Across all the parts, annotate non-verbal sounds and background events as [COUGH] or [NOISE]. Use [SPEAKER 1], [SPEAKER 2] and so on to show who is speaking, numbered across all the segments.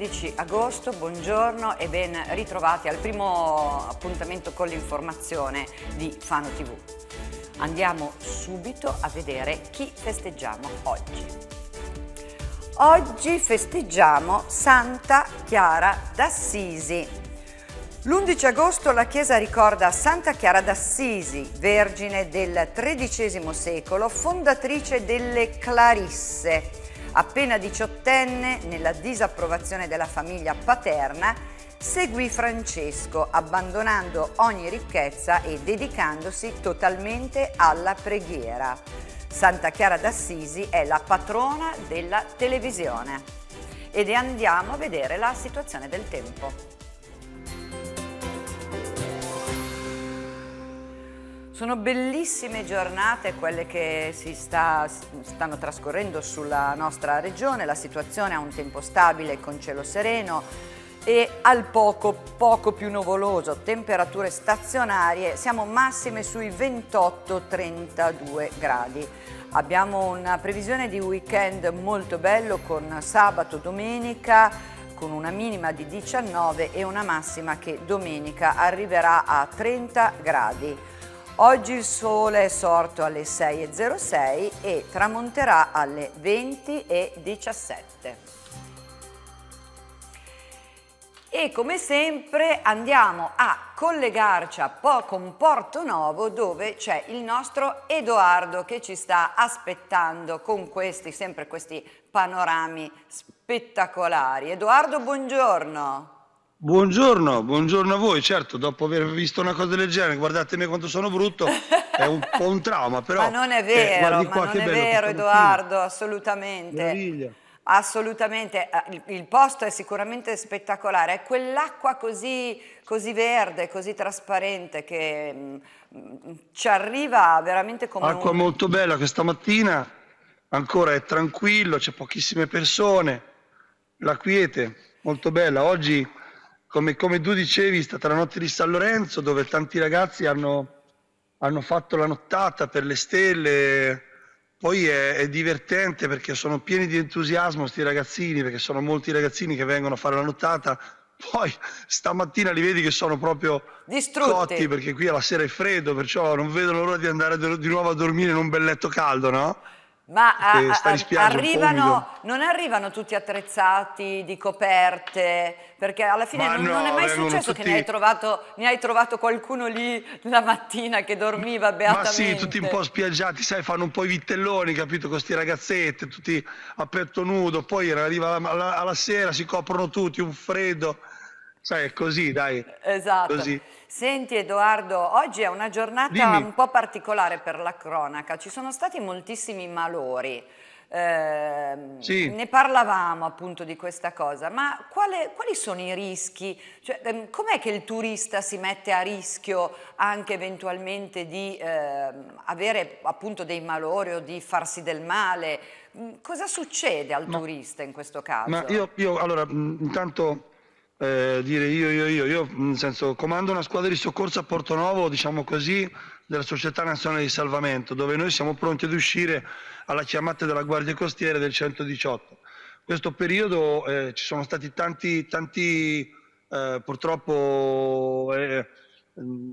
[SPEAKER 1] 11 agosto, buongiorno e ben ritrovati al primo appuntamento con l'informazione di Fano TV. Andiamo subito a vedere chi festeggiamo oggi. Oggi festeggiamo Santa Chiara d'Assisi. L'11 agosto la Chiesa ricorda Santa Chiara d'Assisi, vergine del XIII secolo, fondatrice delle Clarisse Appena diciottenne, nella disapprovazione della famiglia paterna, seguì Francesco abbandonando ogni ricchezza e dedicandosi totalmente alla preghiera. Santa Chiara d'Assisi è la patrona della televisione ed andiamo a vedere la situazione del tempo. Sono bellissime giornate quelle che si sta, stanno trascorrendo sulla nostra regione, la situazione ha un tempo stabile con cielo sereno e al poco, poco più nuvoloso, temperature stazionarie, siamo massime sui 28-32 gradi. Abbiamo una previsione di weekend molto bello con sabato, domenica, con una minima di 19 e una massima che domenica arriverà a 30 gradi. Oggi il sole è sorto alle 6.06 e tramonterà alle 20.17. E come sempre andiamo a collegarci a po con Porto Novo dove c'è il nostro Edoardo che ci sta aspettando con questi, sempre questi panorami spettacolari. Edoardo, buongiorno.
[SPEAKER 2] Buongiorno, buongiorno a voi. Certo, dopo aver visto una cosa del genere, guardatemi quanto sono brutto, è un po' un trauma, [LAUGHS] però... ma non è eh, vero, eh, qua, non è vero Edoardo,
[SPEAKER 1] assolutamente. Meraviglia. Assolutamente, eh, il, posto è sicuramente spettacolare, è quell'acqua così, così, verde, così trasparente che mm, mm, ci arriva veramente come... Acqua un...
[SPEAKER 2] molto bella questa mattina, ancora è tranquillo, c'è pochissime persone, la quiete, molto bella. Oggi come, come, tu dicevi, è stata la notte di San Lorenzo dove tanti ragazzi hanno, hanno fatto la nottata per le stelle. Poi è, è divertente perché sono pieni di entusiasmo questi ragazzini, perché sono molti ragazzini che vengono a fare la nottata, poi stamattina li vedi che sono proprio
[SPEAKER 1] Distrutti. cotti perché
[SPEAKER 2] qui alla sera è freddo, perciò non vedono l'ora di andare di nuovo a dormire in un bel letto caldo, no?
[SPEAKER 1] Ma a, a, arrivano, non arrivano tutti attrezzati di coperte, perché alla fine non, no, non, è mai successo tutti... che ne hai, trovato, ne hai, trovato, qualcuno lì la mattina che dormiva beatamente. Ma sì, tutti un po'
[SPEAKER 2] spiaggiati, sai, fanno un po' i vittelloni, capito, con questi ragazzetti, tutti a petto nudo, poi arriva la, alla, alla sera, si coprono tutti, un freddo Sai, è così, dai.
[SPEAKER 1] Esatto. Così. Senti Edoardo, oggi è una giornata Dimmi. un po' particolare per la cronaca. Ci sono stati moltissimi malori. Eh, sì. Ne parlavamo appunto di questa cosa, ma quale, quali sono i rischi? Cioè, ehm, com'è che il turista si mette a rischio anche eventualmente di eh, avere appunto dei malori o di farsi del male? Cosa succede al ma, turista in questo caso? Ma
[SPEAKER 2] io, io allora, intanto eh, dire io, io, io, io, nel senso comando una squadra di soccorso a Porto Portonovo, diciamo così, della Società Nazionale di Salvamento, dove noi siamo pronti ad uscire alla chiamata della Guardia Costiera del 118. In questo periodo eh, ci sono stati tanti, tanti eh, purtroppo eh, eh,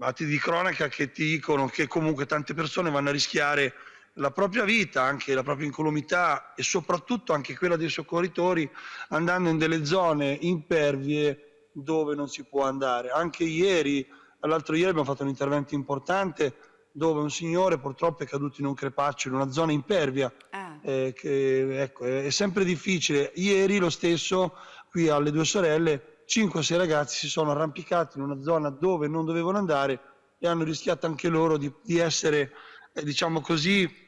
[SPEAKER 2] atti di cronaca che ti dicono che comunque tante persone vanno a rischiare la propria vita, anche la propria incolumità e soprattutto anche quella dei soccorritori andando in delle zone impervie dove non si può andare. Anche ieri, l'altro ieri abbiamo fatto un intervento importante dove un signore purtroppo è caduto in un crepaccio, in una zona impervia. Ah. Eh, che, ecco, è sempre difficile. Ieri lo stesso, qui alle due sorelle, 5-6 ragazzi si sono arrampicati in una zona dove non dovevano andare e hanno rischiato anche loro di, di essere, eh, diciamo così,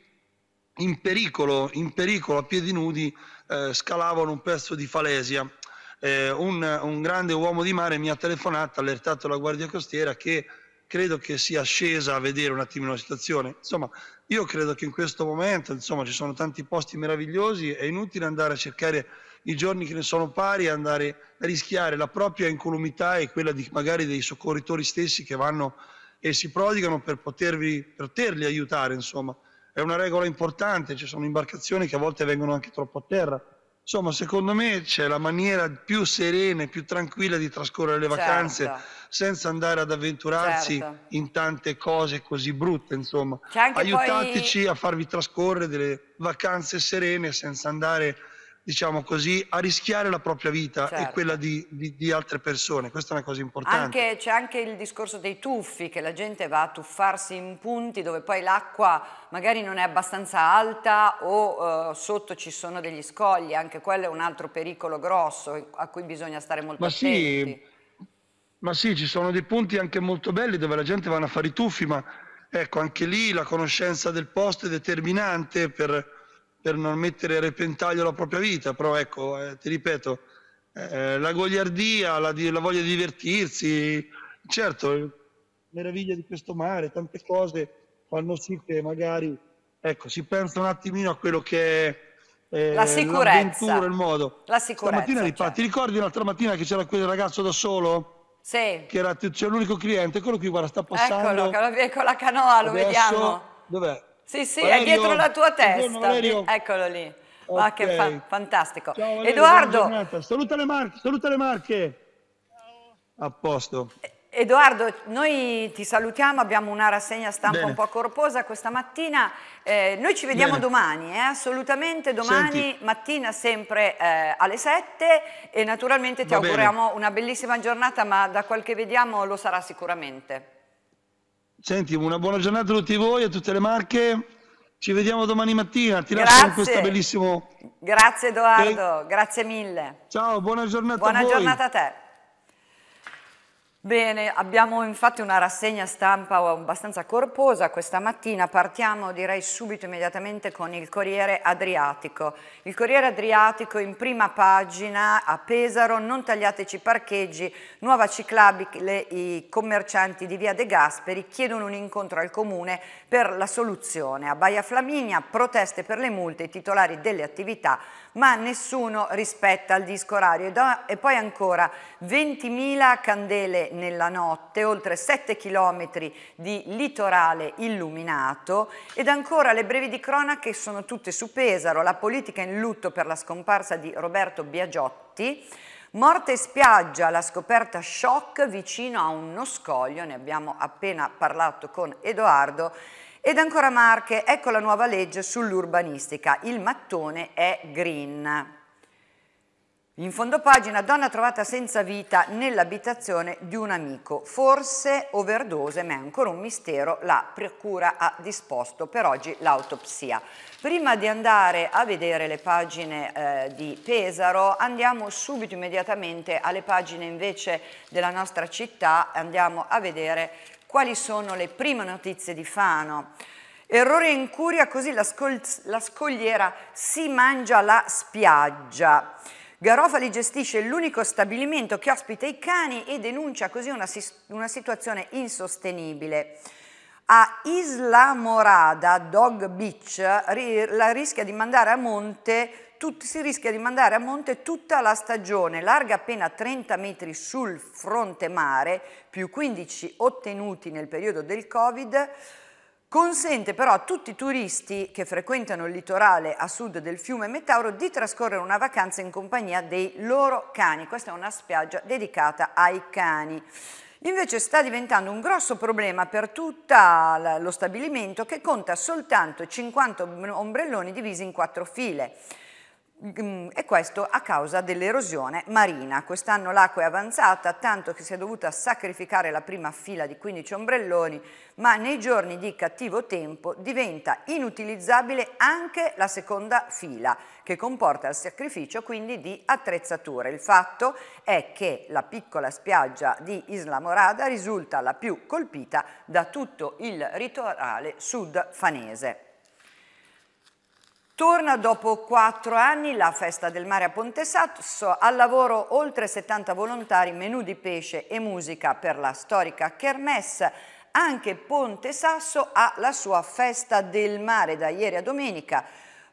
[SPEAKER 2] in pericolo, in pericolo a piedi nudi eh, scalavano un pezzo di falesia. Eh, un, un, grande uomo di mare mi ha telefonato, ha allertato la Guardia Costiera che credo che sia scesa a vedere un attimino la situazione. Insomma, io credo che in questo momento insomma, ci sono tanti posti meravigliosi, è inutile andare a cercare i giorni che ne sono pari andare a rischiare la propria incolumità e quella di, magari dei soccorritori stessi che vanno e si prodigano per, potervi, poterli aiutare. Insomma è una regola importante, ci sono imbarcazioni che a volte vengono anche troppo a terra. Insomma, secondo me c'è la maniera più serena e più tranquilla di trascorrere le certo. vacanze certo. senza andare ad avventurarsi certo. in tante cose così brutte, insomma. Aiutateci poi... a farvi trascorrere delle vacanze serene senza andare diciamo così, a rischiare la propria vita certo. e quella di, di, di, altre persone. Questa è una cosa importante.
[SPEAKER 1] c'è anche il discorso dei tuffi, che la gente va a tuffarsi in punti dove poi l'acqua magari non è abbastanza alta o eh, sotto ci sono degli scogli, anche quello è un altro pericolo grosso a cui bisogna stare molto Ma attenti.
[SPEAKER 2] Sì, ma sì, ci sono dei punti anche molto belli dove la gente va a fare i tuffi, ma ecco, anche lì la conoscenza del posto è determinante per per non mettere a repentaglio la propria vita, però ecco, eh, ti ripeto, eh, la goliardia, la, la, voglia di divertirsi, certo, meraviglia di questo mare, tante cose fanno sì che magari ecco, si pensa un attimino a quello che è eh, la sicurezza, il modo.
[SPEAKER 1] La sicurezza. Stamattina,
[SPEAKER 2] cioè. Ti ricordi l'altra mattina che c'era quel ragazzo da solo? Sì. Che era cioè, l'unico cliente, quello qui, guarda, sta passando.
[SPEAKER 1] Eccolo, con la canoa, lo Adesso, vediamo.
[SPEAKER 2] Dov'è? Sì, sì, Valerio, è dietro la tua testa.
[SPEAKER 1] Eccolo lì. Okay. Ma che fa fantastico. Ciao, Valerio, Edoardo.
[SPEAKER 2] Saluta le marche. Saluta le marche. Ciao. A posto.
[SPEAKER 1] Edoardo, noi ti salutiamo, abbiamo una rassegna stampa Bene. un po' corposa questa mattina, eh, noi ci vediamo Bene. domani, eh, assolutamente domani Senti. mattina sempre eh, alle 7 e naturalmente ti Va auguriamo bene. una bellissima giornata, ma da quel che vediamo lo sarà sicuramente.
[SPEAKER 2] Senti, una buona giornata a tutti voi, a tutte le marche. Ci vediamo domani mattina. Ti grazie. lascio con questo bellissimo.
[SPEAKER 1] Grazie Edoardo, e... grazie mille.
[SPEAKER 2] Ciao, buona giornata buona a voi. Buona giornata a
[SPEAKER 1] te. Bene, abbiamo infatti una rassegna stampa abbastanza corposa questa mattina, partiamo direi subito immediatamente con il Corriere Adriatico. Il Corriere Adriatico in prima pagina a Pesaro, non tagliateci i parcheggi, nuova ciclabile, i commercianti di Via De Gasperi chiedono un incontro al Comune per la soluzione. A Baia Flaminia proteste per le multe, i titolari delle attività ma nessuno rispetta il disco orario. E poi ancora 20.000 candele nella notte, oltre 7 km di litorale illuminato ed ancora le brevi di cronache sono tutte su Pesaro, la politica in lutto per la scomparsa di Roberto Biagiotti, Morte e spiaggia, la scoperta shock vicino a uno scoglio, ne abbiamo appena parlato con Edoardo, ed ancora Marche, ecco la nuova legge sull'urbanistica, il mattone è green. In fondo pagina, donna trovata senza vita nell'abitazione di un amico, forse overdose, ma è ancora un mistero, la procura ha disposto per oggi l'autopsia. Prima di andare a vedere le pagine eh, di Pesaro, andiamo subito immediatamente alle pagine invece della nostra città, andiamo a vedere quali sono le prime notizie di Fano? Errore in curia, così la, scol- la scogliera si mangia la spiaggia. Garofali gestisce l'unico stabilimento che ospita i cani e denuncia così una, una situazione insostenibile. A Isla Morada, Dog Beach, ri- la rischia di mandare a monte tut, si rischia di mandare a monte tutta la stagione, larga appena 30 metri sul fronte mare, più 15 ottenuti nel periodo del Covid, consente però a tutti i turisti che frequentano il litorale a sud del fiume Metauro di trascorrere una vacanza in compagnia dei loro cani. Questa è una spiaggia dedicata ai cani. Invece sta diventando un grosso problema per tutto lo stabilimento che conta soltanto 50 ombrelloni divisi in quattro file. Mm, e questo a causa dell'erosione marina. Quest'anno l'acqua è avanzata tanto che si è dovuta sacrificare la prima fila di 15 ombrelloni, ma nei giorni di cattivo tempo diventa inutilizzabile anche la seconda fila, che comporta il sacrificio quindi di attrezzature. Il fatto è che la piccola spiaggia di Isla Morada risulta la più colpita da tutto il ritorale sud fanese. Torna dopo quattro anni la festa del mare a Ponte Sasso, al lavoro oltre 70 volontari, menù di pesce e musica per la storica Kermesse. Anche Ponte Sasso ha la sua festa del mare da ieri a domenica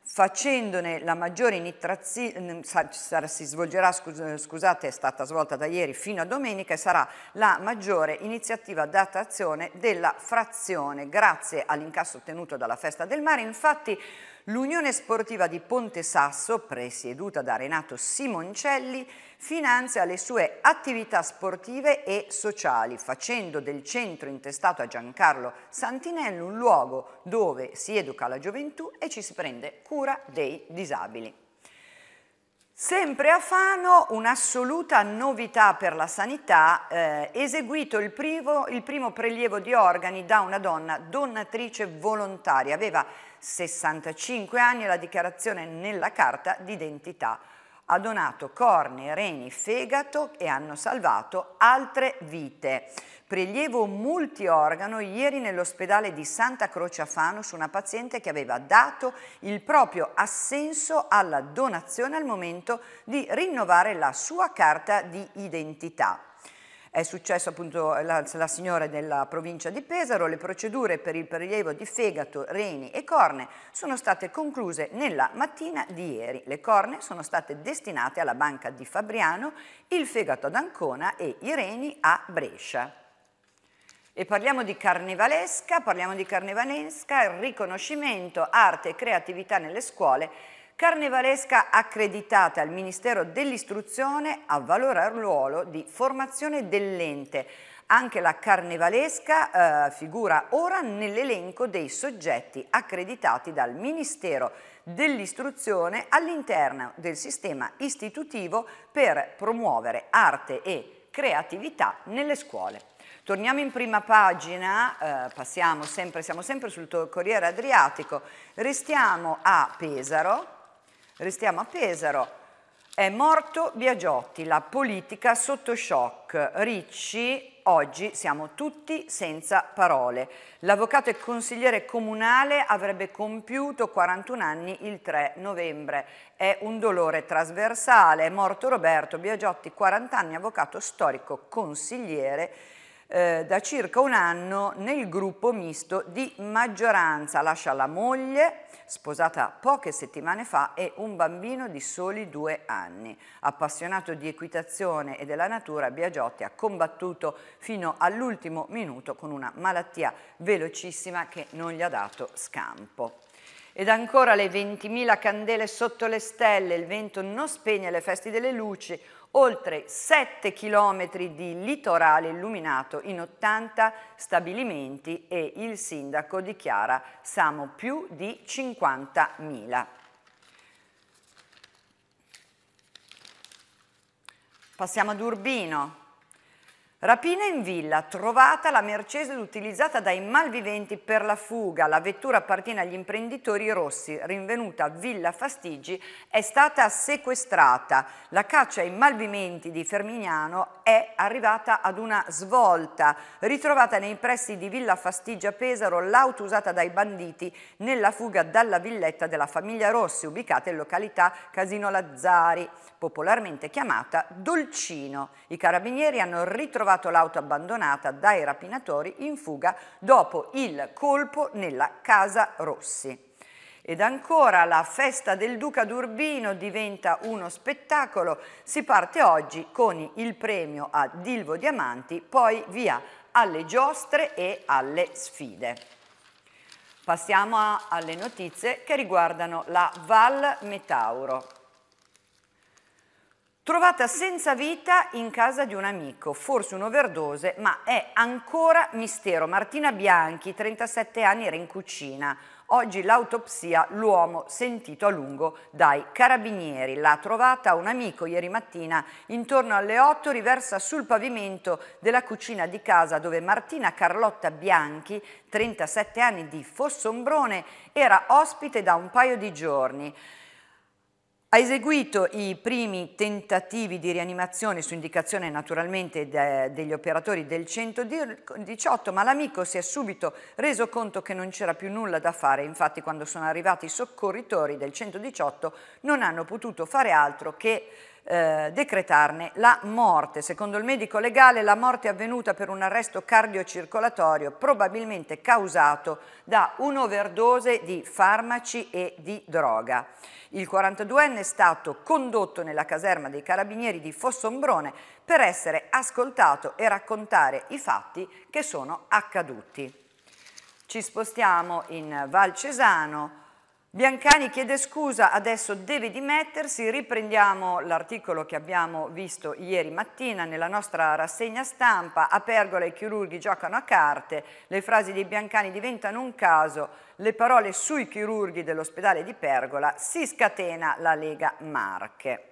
[SPEAKER 1] facendone la maggiore initrazione, si svolgerà, scusate, è stata svolta da ieri fino a domenica e sarà la maggiore iniziativa d'attazione della frazione. Grazie all'incasso ottenuto dalla Festa del Mare, infatti l'Unione Sportiva di Ponte Sasso, presieduta da Renato Simoncelli, finanzia le sue attività sportive e sociali, facendo del centro intestato a Giancarlo Santinello un luogo dove si educa la gioventù e ci si prende cura dei disabili. Sempre a Fano un'assoluta novità per la sanità, eh, eseguito il, privo, il primo prelievo di organi da una donna donatrice volontaria, aveva 65 anni e la dichiarazione nella carta d'identità. Ha donato corne, reni, fegato e hanno salvato altre vite prelievo multiorgano ieri nell'ospedale di Santa Croce a Fano su una paziente che aveva dato il proprio assenso alla donazione al momento di rinnovare la sua carta di identità. È successo appunto la, la signora della provincia di Pesaro, le procedure per il prelievo di fegato, reni e corne sono state concluse nella mattina di ieri. Le corne sono state destinate alla banca di Fabriano, il fegato ad Ancona e i reni a Brescia. E parliamo di carnevalesca, parliamo di carnevalesca, riconoscimento, arte e creatività nelle scuole, carnevalesca accreditata al Ministero dell'Istruzione a valore ruolo di formazione dell'ente. Anche la carnevalesca eh, figura ora nell'elenco dei soggetti accreditati dal Ministero dell'Istruzione all'interno del sistema istitutivo per promuovere arte e creatività nelle scuole. Torniamo in prima pagina, eh, passiamo sempre, siamo sempre sul Corriere Adriatico, restiamo a Pesaro, restiamo a Pesaro, è morto Biagiotti, la politica sotto shock, Ricci, oggi siamo tutti senza parole. L'avvocato e consigliere comunale avrebbe compiuto 41 anni il 3 novembre, è un dolore trasversale, è morto Roberto Biagiotti, 40 anni, avvocato storico, consigliere, eh, da circa un anno nel gruppo misto di maggioranza. Lascia la moglie, sposata poche settimane fa, e un bambino di soli due anni. Appassionato di equitazione e della natura, Biagiotti ha combattuto fino all'ultimo minuto con una malattia velocissima che non gli ha dato scampo. Ed ancora le 20.000 candele sotto le stelle, il vento non spegne le feste delle luci, oltre 7 km di litorale illuminato in 80 stabilimenti e il sindaco dichiara siamo più di 50.000. Passiamo ad Urbino, Rapina in villa, trovata la Mercedes utilizzata dai malviventi per la fuga. La vettura appartiene agli imprenditori rossi, rinvenuta a Villa Fastigi, è stata sequestrata. La caccia ai malviventi di Fermignano è arrivata ad una svolta. Ritrovata nei pressi di Villa Fastigi a Pesaro, l'auto usata dai banditi nella fuga dalla villetta della famiglia Rossi, ubicata in località Casino Lazzari, popolarmente chiamata Dolcino. I carabinieri hanno ritrovato trovato l'auto abbandonata dai rapinatori in fuga dopo il colpo nella Casa Rossi. Ed ancora la festa del Duca d'Urbino diventa uno spettacolo. Si parte oggi con il premio a Dilvo Diamanti, poi via alle giostre e alle sfide. Passiamo a, alle notizie che riguardano la Val Metauro trovata senza vita in casa di un amico, forse un'overdose, ma è ancora mistero. Martina Bianchi, 37 anni, era in cucina. Oggi l'autopsia, l'uomo sentito a lungo dai carabinieri. L'ha trovata un amico ieri mattina intorno alle 8, riversa sul pavimento della cucina di casa dove Martina Carlotta Bianchi, 37 anni di Fossombrone, era ospite da un paio di giorni. Ha eseguito i primi tentativi di rianimazione su indicazione naturalmente de, degli operatori del 118, ma l'amico si è subito reso conto che non c'era più nulla da fare, infatti quando sono arrivati i soccorritori del 118 non hanno potuto fare altro che eh, decretarne la morte. Secondo il medico legale la morte è avvenuta per un arresto cardiocircolatorio probabilmente causato da un'overdose di farmaci e di droga. Il 42enne è stato condotto nella caserma dei carabinieri di Fossombrone per essere ascoltato e raccontare i fatti che sono accaduti. Ci spostiamo in Val Cesano Biancani chiede scusa, adesso deve dimettersi, riprendiamo l'articolo che abbiamo visto ieri mattina nella nostra rassegna stampa, a Pergola i chirurghi giocano a carte, le frasi di Biancani diventano un caso, le parole sui chirurghi dell'ospedale di Pergola si scatena la Lega Marche.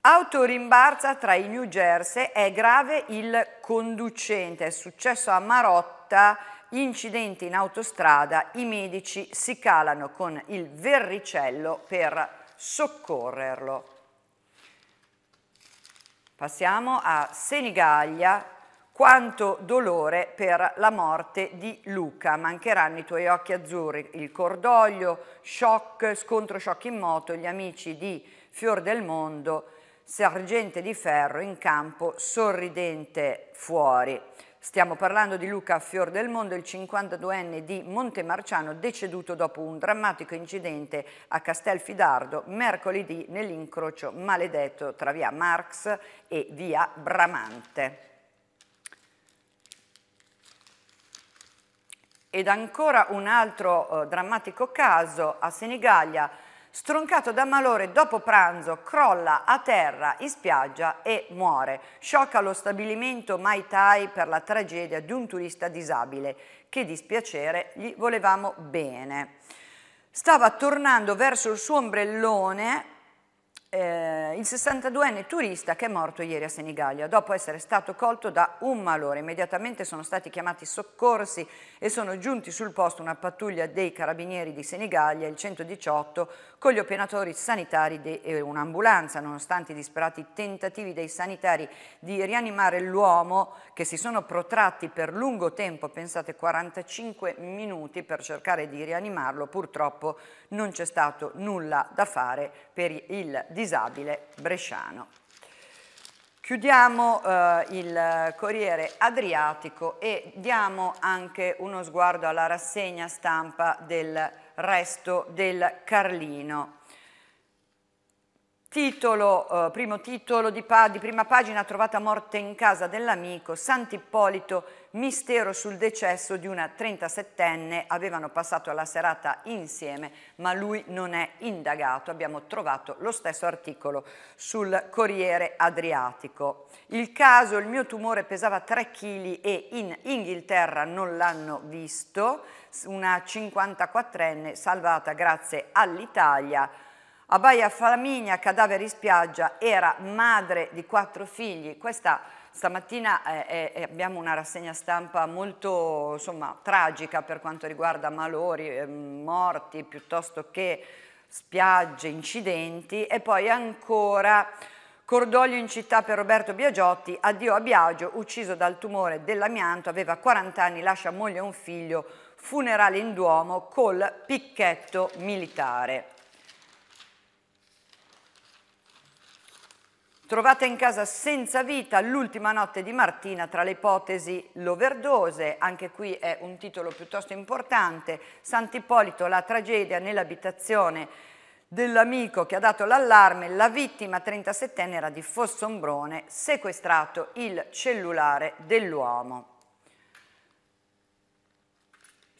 [SPEAKER 1] Autorimbarza tra i New Jersey è grave il conducente, è successo a Marotta incidenti in autostrada, i medici si calano con il verricello per soccorrerlo. Passiamo a Senigallia, quanto dolore per la morte di Luca. Mancheranno i tuoi occhi azzurri, il cordoglio, shock, scontro shock in moto, gli amici di Fior del Mondo, sergente di ferro in campo, sorridente fuori. Stiamo parlando di Luca Fior del Mondo, il 52enne di Montemarciano, deceduto dopo un drammatico incidente a Castelfidardo mercoledì nell'incrocio maledetto tra via Marx e via Bramante. Ed ancora un altro eh, drammatico caso a Senigallia, Stroncato da malore dopo pranzo, crolla a terra in spiaggia e muore. Sciocca lo stabilimento Mai Tai per la tragedia di un turista disabile che dispiacere gli volevamo bene. Stava tornando verso il suo ombrellone eh, il 62enne turista che è morto ieri a Senigallia dopo essere stato colto da un malore. Immediatamente sono stati chiamati soccorsi e sono giunti sul posto una pattuglia dei carabinieri di Senigallia, il 118, con gli operatori sanitari e un'ambulanza, nonostante i disperati tentativi dei sanitari di rianimare l'uomo che si sono protratti per lungo tempo, pensate 45 minuti per cercare di rianimarlo, purtroppo non c'è stato nulla da fare per il disabile bresciano. Chiudiamo eh, il Corriere Adriatico e diamo anche uno sguardo alla rassegna stampa del resto del Carlino. Titolo, eh, primo titolo di, di, prima pagina, trovata morte in casa dell'amico, Sant'Ippolito, mistero sul decesso di una 37enne, avevano passato la serata insieme ma lui non è indagato, abbiamo trovato lo stesso articolo sul Corriere Adriatico. Il caso, il mio tumore pesava 3 kg e in Inghilterra non l'hanno visto, una 54enne salvata grazie all'Italia, Abaia Flaminia, cadavere in spiaggia, era madre di quattro figli. Questa stamattina è, eh, è, eh, eh, abbiamo una rassegna stampa molto insomma, tragica per quanto riguarda malori, morti piuttosto che spiagge, incidenti e poi ancora cordoglio in città per Roberto Biagiotti, addio a Biagio, ucciso dal tumore dell'amianto, aveva 40 anni, lascia moglie e un figlio, funerale in Duomo col picchetto militare. Trovata in casa senza vita l'ultima notte di Martina tra le ipotesi l'overdose, anche qui è un titolo piuttosto importante, Sant'Ippolito, la tragedia nell'abitazione dell'amico che ha dato l'allarme, la vittima 37enne era di Fossombrone, sequestrato il cellulare dell'uomo.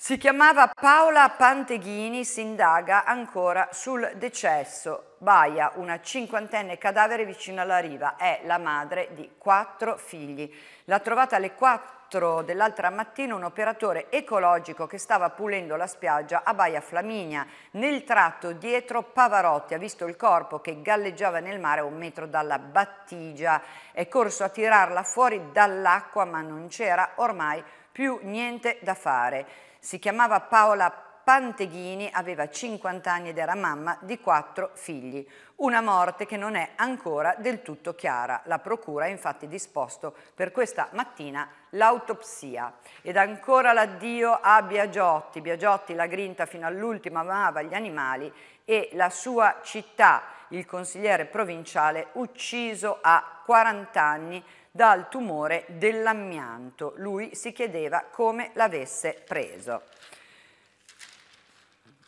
[SPEAKER 1] Si chiamava Paola Panteghini, si indaga ancora sul decesso. Baia, una cinquantenne cadavere vicino alla riva, è la madre di quattro figli. L'ha trovata alle quattro dell'altra mattina un operatore ecologico che stava pulendo la spiaggia a Baia Flaminia. Nel tratto dietro Pavarotti ha visto il corpo che galleggiava nel mare a un metro dalla battigia. È corso a tirarla fuori dall'acqua ma non c'era ormai più niente da fare. Si chiamava Paola Panteghini, aveva 50 anni ed era mamma di quattro figli. Una morte che non è ancora del tutto chiara. La procura ha infatti disposto per questa mattina l'autopsia. Ed ancora l'addio a Biagiotti. Biagiotti la grinta fino all'ultimo, amava gli animali e la sua città, il consigliere provinciale ucciso a 40 anni dal tumore dell'amianto. Lui si chiedeva come l'avesse preso.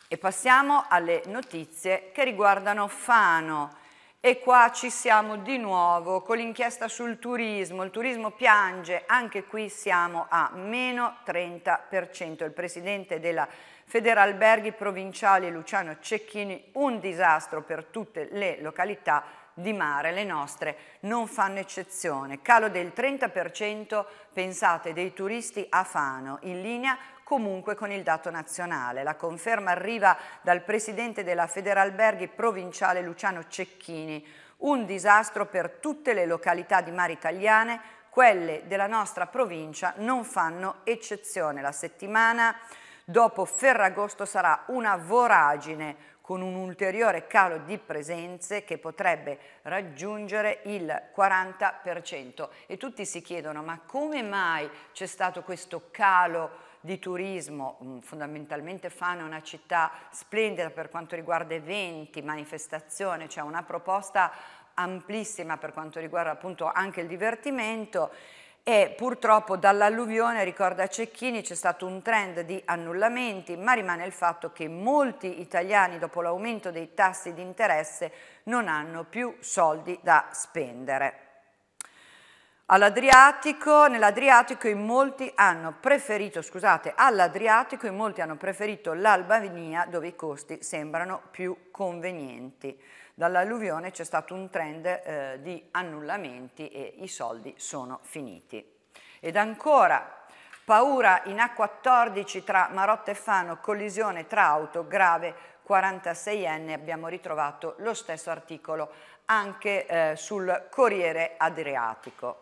[SPEAKER 1] E passiamo alle notizie che riguardano Fano. E qua ci siamo di nuovo con l'inchiesta sul turismo. Il turismo piange, anche qui siamo a meno 30%. Il presidente della Federalberghi Provinciali, Luciano Cecchini, un disastro per tutte le località di mare, le nostre non fanno eccezione. Calo del 30%, pensate, dei turisti a Fano, in linea comunque con il dato nazionale. La conferma arriva dal presidente della Federalberghi provinciale Luciano Cecchini. Un disastro per tutte le località di mare italiane, quelle della nostra provincia non fanno eccezione. La settimana dopo Ferragosto sarà una voragine con un ulteriore calo di presenze che potrebbe raggiungere il 40% e tutti si chiedono ma come mai c'è stato questo calo di turismo, mm, fondamentalmente Fano è una città splendida per quanto riguarda eventi, manifestazioni, c'è cioè una proposta amplissima per quanto riguarda appunto anche il divertimento e purtroppo dall'alluvione, ricorda Cecchini, c'è stato un trend di annullamenti, ma rimane il fatto che molti italiani dopo l'aumento dei tassi di interesse non hanno più soldi da spendere. All'Adriatico, nell'Adriatico in molti hanno preferito, scusate, all'Adriatico in molti hanno preferito l'Albania dove i costi sembrano più convenienti. Dall'alluvione c'è stato un trend eh, di annullamenti e i soldi sono finiti. Ed ancora, paura in A14 tra Marotta e Fano, collisione tra auto, grave 46enne, abbiamo ritrovato lo stesso articolo anche eh, sul Corriere Adriatico.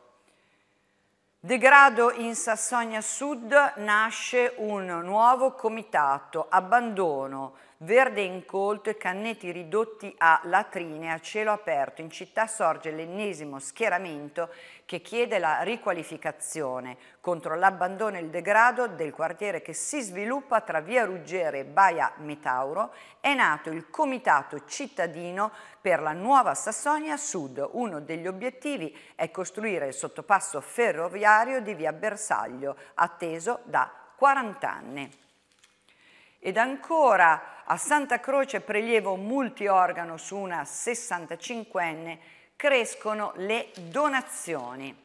[SPEAKER 1] Degrado in Sassonia Sud nasce un nuovo comitato, abbandono, verde incolto e canneti ridotti a latrine a cielo aperto. In città sorge l'ennesimo schieramento che chiede la riqualificazione contro l'abbandono e il degrado del quartiere che si sviluppa tra via Ruggere e Baia Metauro. È nato il Comitato Cittadino per la Nuova Sassonia Sud. Uno degli obiettivi è costruire il sottopasso ferroviario di via Bersaglio, atteso da 40 anni. Ed ancora a Santa Croce prelievo multiorgano su una 65enne crescono le donazioni.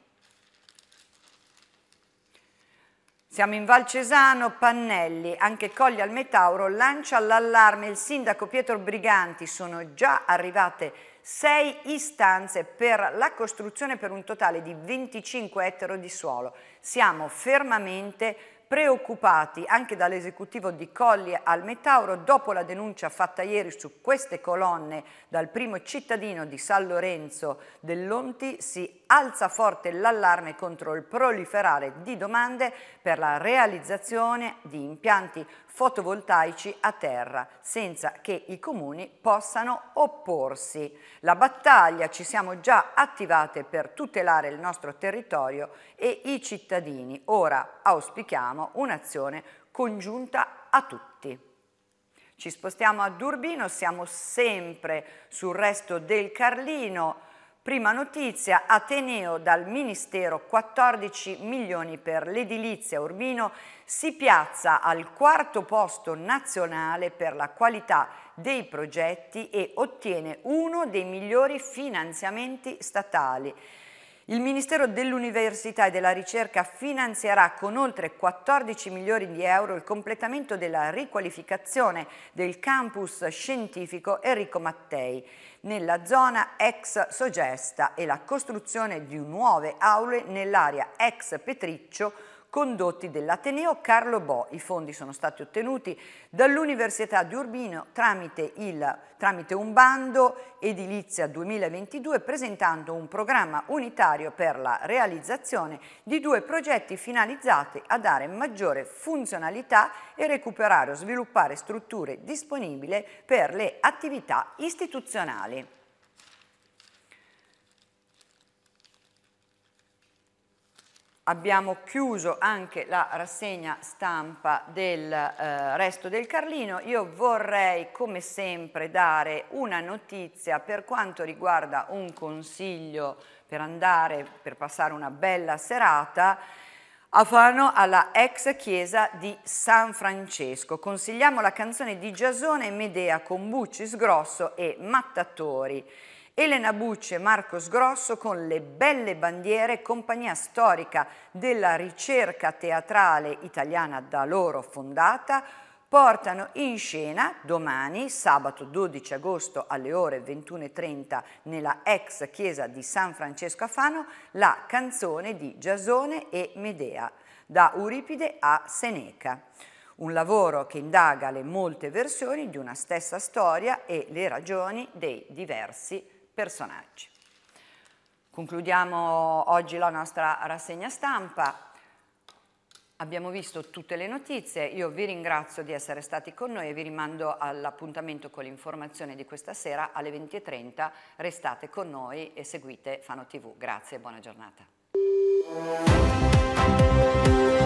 [SPEAKER 1] Siamo in Valcesano, Pannelli, anche Cogli al Metauro lancia l'allarme il sindaco Pietro Briganti, sono già arrivate sei istanze per la costruzione per un totale di 25 ettaro di suolo. Siamo fermamente preoccupati anche dall'esecutivo di Colli al Metauro dopo la denuncia fatta ieri su queste colonne dal primo cittadino di San Lorenzo dell'Onti si alza forte l'allarme contro il proliferare di domande per la realizzazione di impianti fotovoltaici a terra, senza che i comuni possano opporsi. La battaglia ci siamo già attivate per tutelare il nostro territorio e i cittadini. Ora auspichiamo un'azione congiunta a tutti. Ci spostiamo a Durbino, siamo sempre sul resto del Carlino, Prima notizia, Ateneo dal Ministero 14 milioni per l'edilizia urbino si piazza al quarto posto nazionale per la qualità dei progetti e ottiene uno dei migliori finanziamenti statali. Il Ministero dell'Università e della Ricerca finanzierà con oltre 14 milioni di euro il completamento della riqualificazione del campus scientifico Enrico Mattei nella zona ex Sogesta e la costruzione di nuove aule nell'area ex Petriccio condotti dell'Ateneo Carlo Bo. I fondi sono stati ottenuti dall'Università di Urbino tramite, il, tramite un bando edilizia 2022 presentando un programma unitario per la realizzazione di due progetti finalizzati a dare maggiore funzionalità e recuperare o sviluppare strutture disponibili per le attività istituzionali. abbiamo chiuso anche la rassegna stampa del eh, resto del Carlino. Io vorrei come sempre dare una notizia per quanto riguarda un consiglio per andare, per passare una bella serata a Fano alla ex chiesa di San Francesco. Consigliamo la canzone di Giasone, Medea con Buccis Grosso e Mattatori. Elena Bucci e Marco Sgrosso con Le Belle Bandiere, compagnia storica della ricerca teatrale italiana da loro fondata, portano in scena domani, sabato 12 agosto alle ore 21.30 nella ex chiesa di San Francesco a Fano, la canzone di Giasone e Medea, da Euripide a Seneca. Un lavoro che indaga le molte versioni di una stessa storia e le ragioni dei diversi personaggi. Concludiamo oggi la nostra rassegna stampa. Abbiamo visto tutte le notizie, io vi ringrazio di essere stati con noi e vi rimando all'appuntamento con l'informazione di questa sera alle 20.30. Restate con noi e seguite Fano TV. Grazie e buona giornata.